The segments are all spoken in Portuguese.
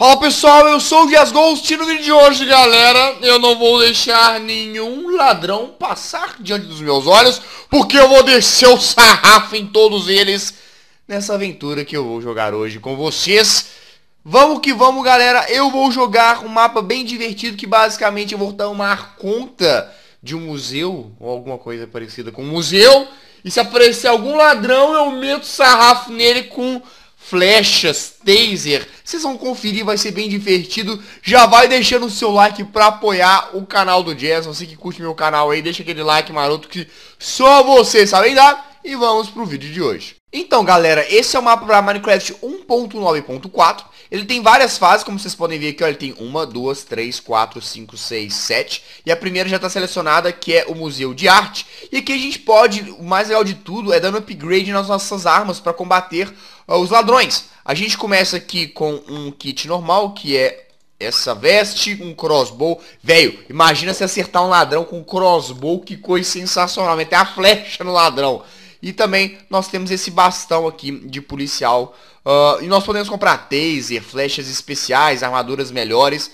Fala pessoal, eu sou o Dias Ghost e no vídeo de hoje, galera, eu não vou deixar nenhum ladrão passar diante dos meus olhos, porque eu vou descer o sarrafo em todos eles nessa aventura que eu vou jogar hoje com vocês. Vamos que vamos, galera, eu vou jogar um mapa bem divertido que basicamente eu vou tomar conta de um museu ou alguma coisa parecida com um museu. E se aparecer algum ladrão, eu meto sarrafo nele com flechas, taser. Vocês vão conferir, vai ser bem divertido. Já vai deixando o seu like pra apoiar o canal do Jazz. Você que curte meu canal aí, deixa aquele like maroto que só vocês sabem dar. E vamos pro vídeo de hoje. Então, galera, esse é o mapa para Minecraft 1.9.4. Ele tem várias fases, como vocês podem ver aqui, ó, ele tem uma, duas, três, quatro, cinco, seis, sete. E a primeira já está selecionada, que é o Museu de Arte. E aqui a gente pode, o mais legal de tudo, é dando upgrade nas nossas armas para combater ó, os ladrões. A gente começa aqui com um kit normal, que é essa veste, um crossbow. Velho, imagina se acertar um ladrão com um crossbow, que coisa sensacional. Meter a flecha no ladrão. E também nós temos esse bastão aqui de policial. Uh, e nós podemos comprar taser, flechas especiais, armaduras melhores.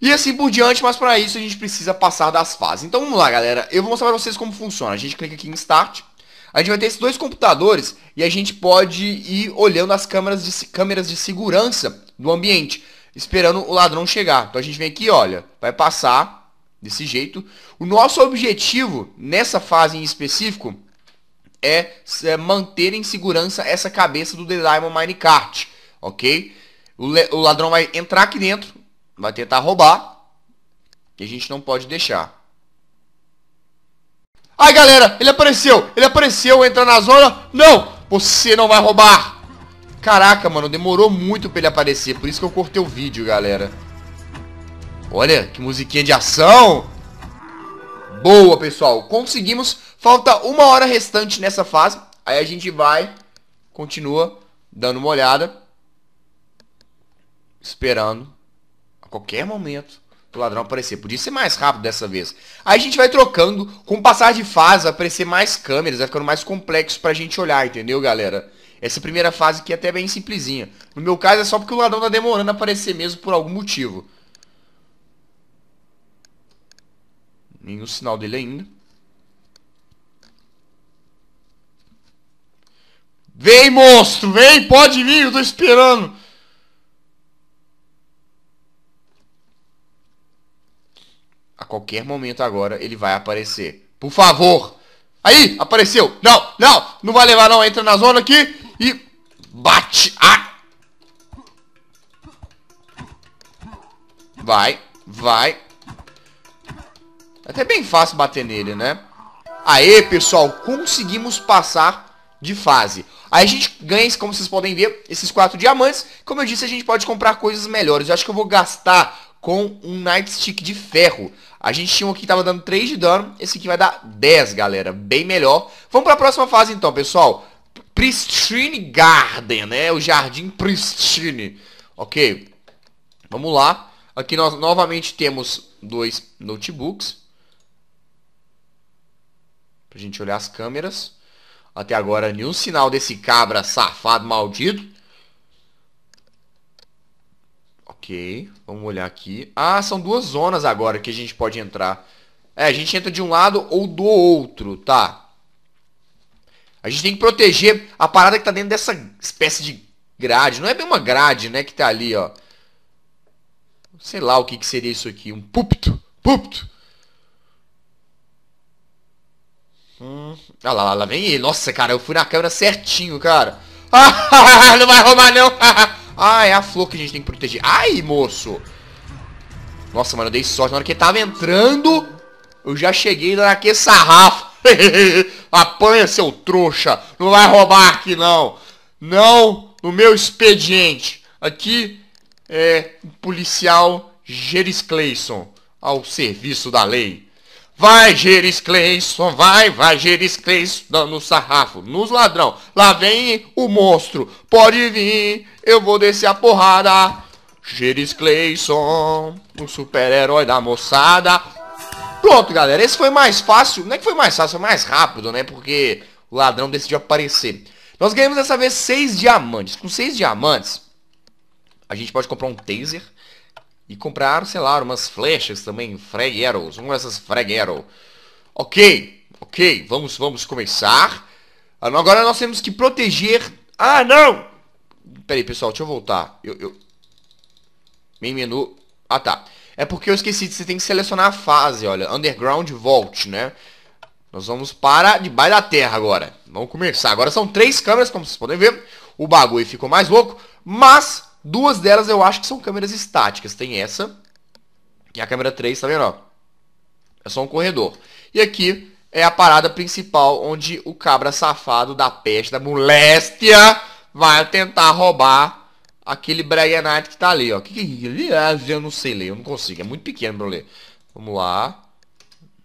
E assim por diante, mas para isso a gente precisa passar das fases. Então vamos lá, galera. Eu vou mostrar para vocês como funciona. A gente clica aqui em Start. A gente vai ter esses dois computadores e a gente pode ir olhando as câmeras de, câmeras de segurança do ambiente, esperando o ladrão chegar. Então a gente vem aqui, olha, vai passar desse jeito. O nosso objetivo nessa fase em específico é, é manter em segurança essa cabeça do The Diamond Minecart, ok? O, o ladrão vai entrar aqui dentro, vai tentar roubar, e a gente não pode deixar. Ai, galera, ele apareceu, ele apareceu, entra na zona, não, você não vai roubar. Caraca, mano, demorou muito pra ele aparecer, por isso que eu cortei o vídeo, galera. Olha, que musiquinha de ação. Boa, pessoal, conseguimos Falta uma hora restante nessa fase. Aí a gente vai, continua dando uma olhada. Esperando. A qualquer momento o ladrão aparecer. Podia ser mais rápido dessa vez. Aí a gente vai trocando. Com o passar de fase, vai aparecer mais câmeras. Vai ficando mais complexo pra gente olhar, entendeu, galera? Essa primeira fase aqui é até bem simplesinha. No meu caso é só porque o ladrão tá demorando a aparecer mesmo por algum motivo. Nenhum sinal dele ainda. Vem, monstro, vem, pode vir, eu tô esperando. A qualquer momento agora ele vai aparecer. Por favor. Aí, apareceu. Não, não, não vai levar não. Entra na zona aqui e bate. Ah. Vai, vai. até bem fácil bater nele, né? Aê, pessoal, conseguimos passar de fase. Aí a gente ganha, como vocês podem ver, esses quatro diamantes. Como eu disse, a gente pode comprar coisas melhores. Eu acho que eu vou gastar com um nightstick de ferro. A gente tinha um aqui que tava dando 3 de dano. Esse aqui vai dar 10, galera. Bem melhor. Vamos para a próxima fase então, pessoal. Pristine Garden, né? O Jardim Pristine. Ok. Vamos lá. Aqui nós novamente temos dois notebooks. Pra gente olhar as câmeras. Até agora, nenhum sinal desse cabra safado maldito. Ok, vamos olhar aqui. Ah, são duas zonas agora que a gente pode entrar. É, a gente entra de um lado ou do outro, tá? A gente tem que proteger a parada que tá dentro dessa espécie de grade. Não é bem uma grade, né, que tá ali, ó. Sei lá o que, que seria isso aqui. Um púlpito. Púlpito. Hum. Ah lá, lá, lá vem ele. Nossa, cara, eu fui na câmera certinho, cara. Ah, não vai roubar, não. Ah, é a flor que a gente tem que proteger. Ai, moço. Nossa, mano, eu dei sorte. Na hora que ele tava entrando, eu já cheguei naquele sarrafo. Apanha, seu trouxa. Não vai roubar aqui, não. Não no meu expediente. Aqui é policial Geris Clayson, ao serviço da lei. Vai, Geris Cleison, vai, vai, Geris Cleison, dando sarrafo nos ladrão. Lá vem o monstro, pode vir, eu vou descer a porrada. Geris Cleison, o super-herói da moçada. Pronto, galera, esse foi mais fácil, não é que foi mais fácil, foi mais rápido, né, porque o ladrão decidiu aparecer. Nós ganhamos dessa vez seis diamantes. Com seis diamantes, a gente pode comprar um taser e comprar, sei lá, umas flechas também, frag arrows. Vamos dessas frag arrows. Ok, ok, vamos, vamos começar. Ah, agora nós temos que proteger... Ah, não! Peraí, pessoal, deixa eu voltar. Eu, eu... Main menu... Ah, tá. É porque eu esqueci, você tem que selecionar a fase, olha. Underground Vault, né? Nós vamos para debaixo da terra agora. Vamos começar. Agora são três câmeras, como vocês podem ver. O bagulho ficou mais louco, mas Duas delas eu acho que são câmeras estáticas. Tem essa e é a câmera 3, tá vendo? Ó? É só um corredor. E aqui é a parada principal onde o cabra safado da peste, da moléstia, vai tentar roubar aquele Brian Knight que tá ali, ó. Que que ele é? Ah, eu não sei ler, eu não consigo. É muito pequeno pra eu ler. Vamos lá.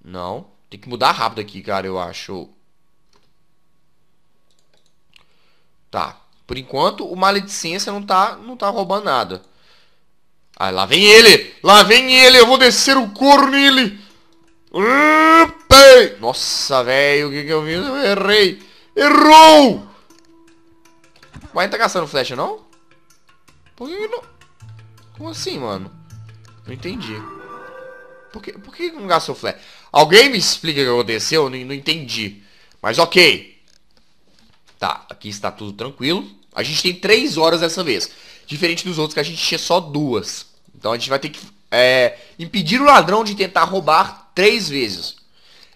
Não. Tem que mudar rápido aqui, cara, eu acho. Tá. Por enquanto, o Maledicência não tá, não tá roubando nada. Ah, lá vem ele! Lá vem ele! Eu vou descer o couro nele! Hum, Nossa, velho, o que que eu vi? Eu errei! Errou! Mas ele tá caçando flecha, não? Por que não... Como assim, mano? Não entendi. Por que, por que não gastou flecha? Alguém me explica o que aconteceu? Eu não, não entendi. Mas ok. Tá, aqui está tudo tranquilo. A gente tem três horas dessa vez. Diferente dos outros que a gente tinha só duas. Então a gente vai ter que é, impedir o ladrão de tentar roubar três vezes.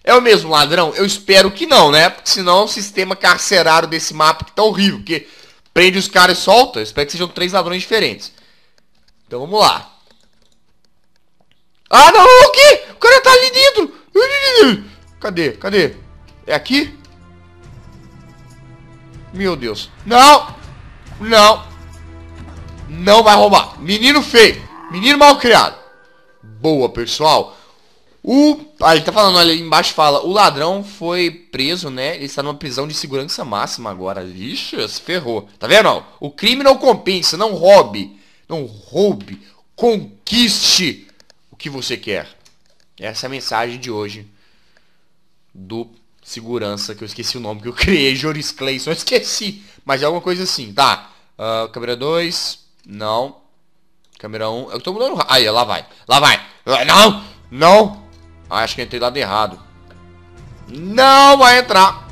É o mesmo ladrão? Eu espero que não, né? Porque senão o é sistema carcerário desse mapa que tá horrível. Porque prende os caras e solta. Eu espero que sejam três ladrões diferentes. Então vamos lá. Ah, não! O quê? O cara tá ali dentro! Cadê? Cadê? É aqui? Meu Deus. Não! Não! Não vai roubar. Menino feio. Menino mal criado. Boa, pessoal. O... Ah, ele tá falando, ali embaixo fala, o ladrão foi preso, né? Ele está numa prisão de segurança máxima agora. Ixi, se ferrou. Tá vendo? O crime não compensa, não roube. Não roube. Conquiste o que você quer. Essa é a mensagem de hoje do segurança, que eu esqueci o nome que eu criei, Joris Clayson, eu esqueci, mas é alguma coisa assim, tá, uh, câmera 2, não, câmera 1, um, eu tô mudando, aí, lá vai, lá vai, não, não, ah, acho que eu entrei lado errado, não vai entrar,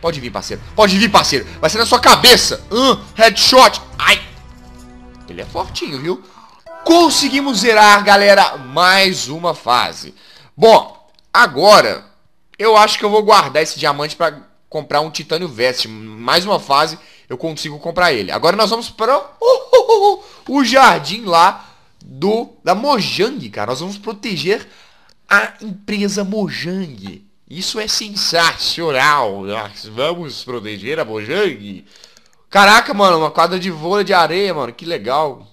pode vir parceiro, pode vir parceiro, vai ser na sua cabeça, uh, headshot, ai, ele é fortinho, viu, conseguimos zerar, galera, mais uma fase, bom, agora eu acho que eu vou guardar esse diamante para comprar um Titânio Vest. Mais uma fase, eu consigo comprar ele. Agora nós vamos para uh, uh, uh, uh, o jardim lá do da Mojang, cara. Nós vamos proteger a empresa Mojang. Isso é sensacional. Nós vamos proteger a Mojang. Caraca, mano, uma quadra de vôlei de areia, mano. Que legal.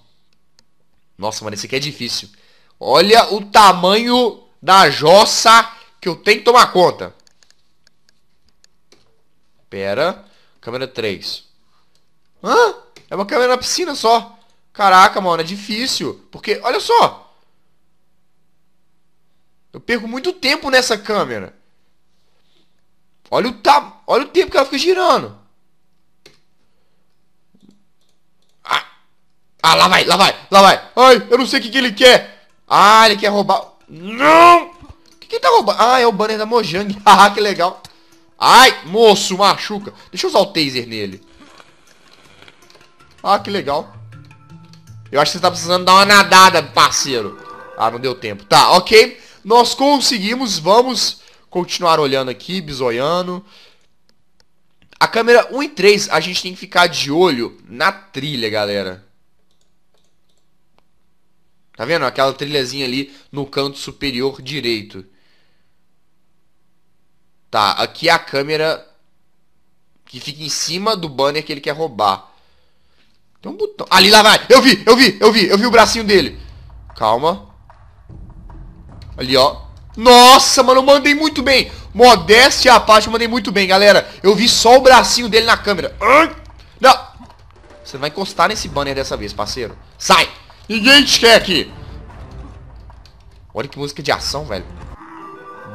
Nossa, mano, esse aqui é difícil. Olha o tamanho da jossa que eu tenho que tomar conta. Pera. Câmera 3. Hã? É uma câmera na piscina só. Caraca, mano, é difícil. Porque, olha só. Eu perco muito tempo nessa câmera. Olha o, ta... olha o tempo que ela fica girando. Ah. ah lá vai, lá vai, lá vai. Ai, eu não sei o que, que ele quer. Ah, ele quer roubar. Não! Que que tá roubando? Ah, é o banner da Mojang. Ah, que legal. Ai, moço, machuca. Deixa eu usar o taser nele. Ah, que legal. Eu acho que você tá precisando dar uma nadada, parceiro. Ah, não deu tempo. Tá, ok. Nós conseguimos. Vamos continuar olhando aqui, bisoiando. A câmera 1 e 3, a gente tem que ficar de olho na trilha, galera. Tá vendo? Aquela trilhazinha ali no canto superior direito. Tá, aqui é a câmera que fica em cima do banner que ele quer roubar. Tem um botão. Ali, lá vai! Eu vi, eu vi, eu vi, eu vi o bracinho dele. Calma. Ali, ó. Nossa, mano, eu mandei muito bem. Modéstia à parte, eu mandei muito bem, galera. Eu vi só o bracinho dele na câmera. Não. Você não vai encostar nesse banner dessa vez, parceiro. Sai. Ninguém te quer aqui. Olha que música de ação, velho.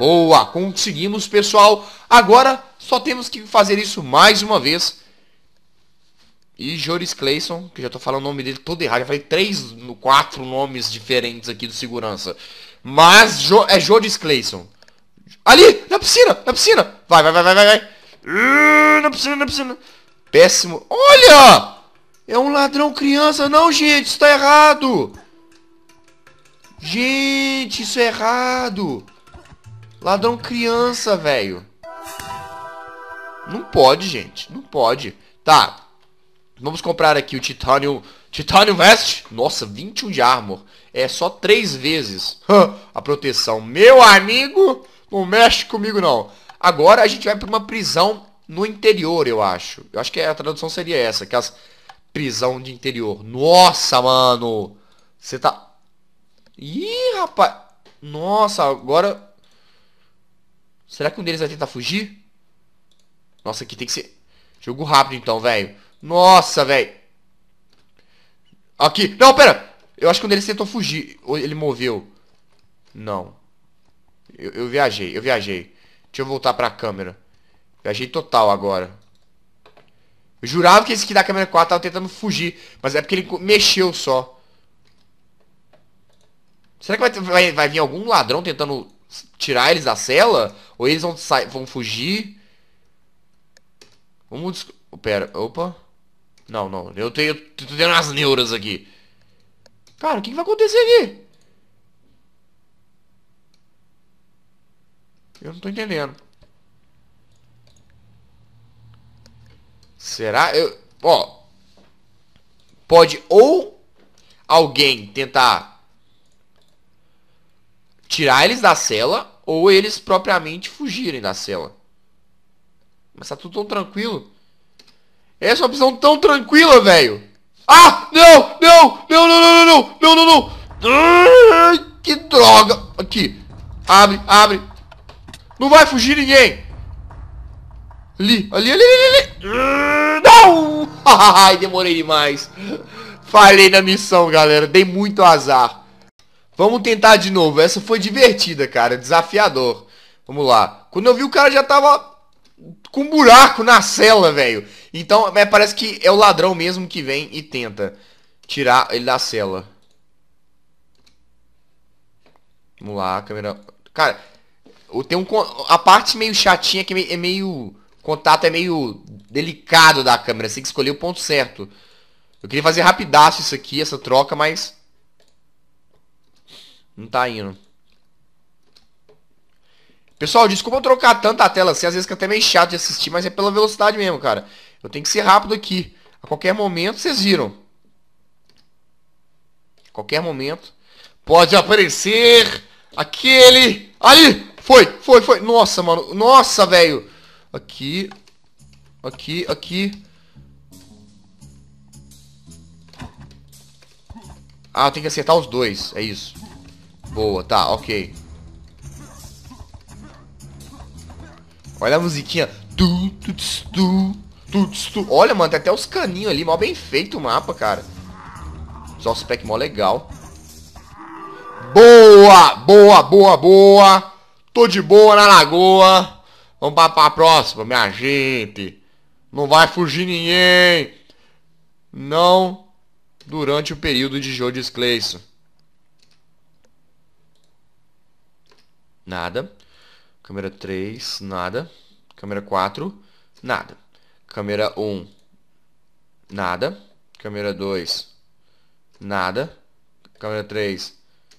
Boa, conseguimos, pessoal. Agora só temos que fazer isso mais uma vez. E Joris Clayson, que já tô falando o nome dele todo errado. Já falei três, quatro nomes diferentes aqui do segurança. Mas jo é Joris Clayson. Ali, na piscina, na piscina. Vai, vai, vai, vai, vai. Uh, na piscina, na piscina. Péssimo. Olha! É um ladrão criança. Não, gente, isso tá errado. Gente, isso é errado. Ladrão criança, velho. Não pode, gente. Não pode. Tá. Vamos comprar aqui o Titânio, Titânio Vest. Nossa, 21 de armor. É só 3 vezes a proteção. Meu amigo, não mexe comigo, não. Agora a gente vai pra uma prisão no interior, eu acho. Eu acho que a tradução seria essa. Que as... Prisão de interior. Nossa, mano. Você tá... Ih, rapaz. Nossa, agora Será que um deles vai tentar fugir? Nossa, aqui tem que ser... Jogo rápido, então, velho. Nossa, velho. Aqui. Não, pera. Eu acho que um deles tentou fugir. Ele moveu. Não. Eu, eu viajei, eu viajei. Deixa eu voltar pra câmera. Viajei total agora. Eu jurava que esse aqui da câmera 4 tava tentando fugir. Mas é porque ele mexeu só. Será que vai, vai, vai vir algum ladrão tentando tirar eles da cela? Ou eles vão, sair, vão fugir? Vamos... Pera, opa. Não, não. Eu tenho, tô tendo as neuras aqui. Cara, o que, que vai acontecer aqui? Eu não tô entendendo. Será? Eu, ó. Pode ou alguém tentar tirar eles da cela ou eles propriamente fugirem da cela. Mas tá tudo tão tranquilo. Essa é uma opção tão tranquila, velho. Ah, não, não, não, não, não, não, não, não, não. que droga. Aqui. Abre, abre. Não vai fugir ninguém. Ali, ali, ali, ali, ali. Não! Ai, demorei demais. Falei na missão, galera. Dei muito azar. Vamos tentar de novo. Essa foi divertida, cara. Desafiador. Vamos lá. Quando eu vi, o cara já tava com um buraco na cela, velho. Então, é, parece que é o ladrão mesmo que vem e tenta tirar ele da cela. Vamos lá, a câmera... Cara, tem um... A parte meio chatinha que é, é meio... O contato é meio delicado da câmera. Você tem que escolher o ponto certo. Eu queria fazer rapidaço isso aqui, essa troca, mas... Não tá indo. Pessoal, desculpa eu trocar tanta tela assim, às vezes que é até meio chato de assistir, mas é pela velocidade mesmo, cara. Eu tenho que ser rápido aqui. A qualquer momento, vocês viram. A qualquer momento. Pode aparecer aquele... Ali! Foi, foi, foi. Nossa, mano. Nossa, velho. Aqui. Aqui, aqui. Ah, tem que acertar os dois. É isso. Boa, tá, ok. Olha a musiquinha. Tu, tu, tu, tu, tu. Olha, mano, tem até os caninhos ali. Mó bem feito o mapa, cara. Só os pack mó legal. Boa, boa, boa, boa. Tô de boa na lagoa. Vamos pra, pra próxima, minha gente. Não vai fugir ninguém. Não durante o período de Joe Clayson. nada. Câmera 3, nada. Câmera 4, nada. Câmera 1, nada. Câmera 2, nada. Câmera 3,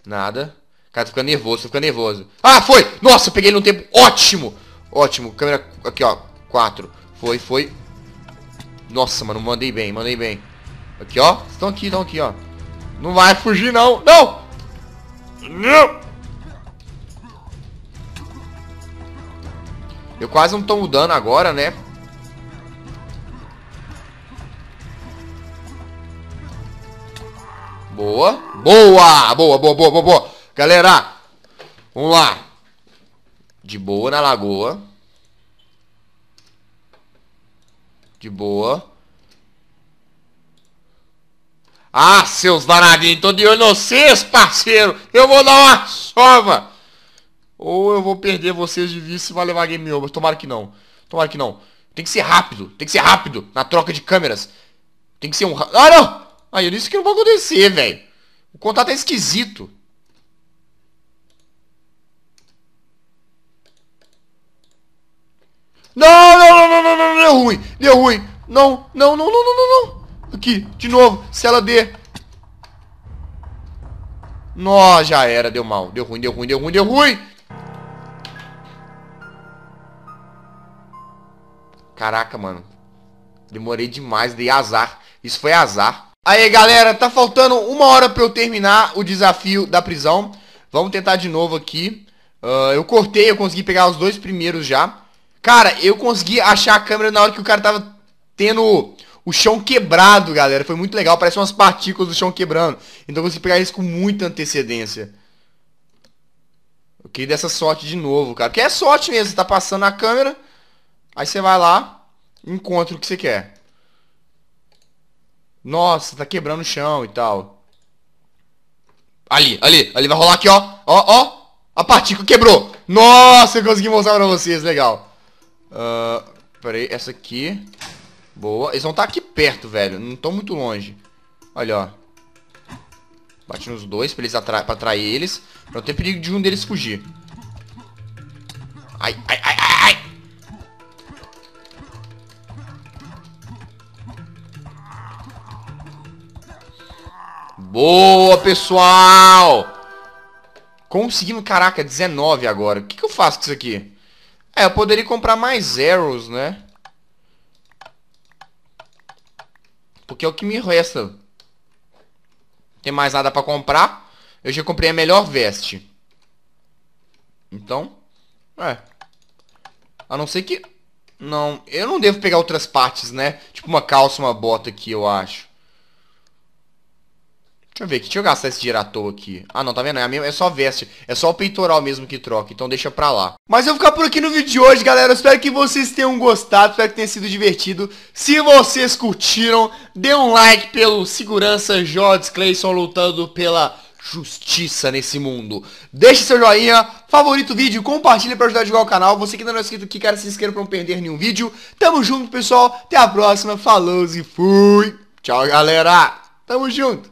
nada. Cara, tu fica nervoso, tu fica nervoso. Ah, foi! Nossa, peguei ele no tempo. Ótimo! Ótimo. Câmera, aqui, ó. 4. Foi, foi. Nossa, mano, mandei bem, mandei bem. Aqui, ó. Estão aqui, estão aqui, ó. Não vai fugir, não. Não! Não! Eu quase não tomo dano agora, né? Boa. Boa! Boa, boa, boa, boa, boa. Galera, vamos lá. De boa na lagoa. De boa. Ah, seus danadinhos, tô de olho no vocês, parceiro. Eu vou dar uma sova ou eu vou perder vocês de vista e vai levar game over. Tomara que não. Tomara que não. Tem que ser rápido. Tem que ser rápido na troca de câmeras. Tem que ser um... Ah, não! Aí, isso que não vai acontecer, velho. O contato é esquisito. Não, não, não, não, não, deu é ruim, deu é ruim. Não, não, não, não, não, não, Aqui, de novo, cela D. Nossa, já era, deu mal, deu ruim, deu ruim, deu ruim, deu ruim. Caraca, mano. Demorei demais, dei azar. Isso foi azar. Aí, galera, tá faltando uma hora pra eu terminar o desafio da prisão. Vamos tentar de novo aqui. Uh, eu cortei, eu consegui pegar os dois primeiros já. Cara, eu consegui achar a câmera na hora que o cara tava tendo o chão quebrado, galera. Foi muito legal, parece umas partículas do chão quebrando. Então eu consegui pegar isso com muita antecedência. Eu queria dessa sorte de novo, cara. Porque é sorte mesmo, você tá passando a câmera... Aí você vai lá, encontra o que você quer. Nossa, tá quebrando o chão e tal. Ali, ali, ali vai rolar aqui, ó. Ó, ó. A partícula quebrou. Nossa, eu consegui mostrar pra vocês, legal. Uh, peraí, essa aqui. Boa. Eles vão estar tá aqui perto, velho. Não estão muito longe. Olha, ó. Bate nos dois pra, eles pra atrair eles. Pra não ter perigo de um deles fugir. Ai, ai, ai, Boa, pessoal! Conseguimos, caraca, 19 agora. O que, que eu faço com isso aqui? É, eu poderia comprar mais arrows, né? Porque é o que me resta. tem mais nada pra comprar. Eu já comprei a melhor veste. Então, é. A não ser que... Não, eu não devo pegar outras partes, né? Tipo uma calça, uma bota aqui, eu acho. Deixa eu ver, que deixa eu gastar esse dinheiro aqui. Ah, não, tá vendo? É, é só veste. É só o peitoral mesmo que troca, então deixa pra lá. Mas eu vou ficar por aqui no vídeo de hoje, galera. Eu espero que vocês tenham gostado, espero que tenha sido divertido. Se vocês curtiram, dê um like pelo segurança Jorge Clayson lutando pela justiça nesse mundo. Deixe seu joinha, favorito o vídeo, compartilha pra ajudar a divulgar o canal. Você que ainda não é inscrito aqui, cara, se inscreva pra não perder nenhum vídeo. Tamo junto, pessoal. Até a próxima. Falou e fui. Tchau, galera. Tamo junto.